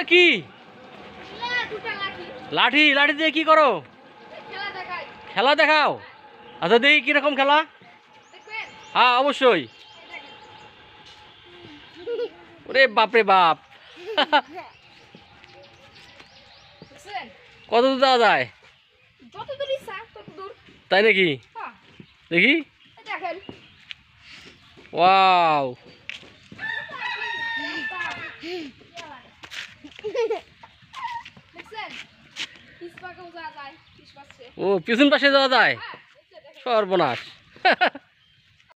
এগুলো কি লাঠি লাঠি দিয়ে কি করো খেলা দেখাও আচ্ছা দেখি কিরকম খেলা হ্যাঁ অবশ্যই ওরে বাপরে বাপ কত দূর যাওয়া যায় তাই নাকি দেখি ওয়াও ও পিছন পাশে যাওয়া যায় হ্যাঁ, সর্বনাশ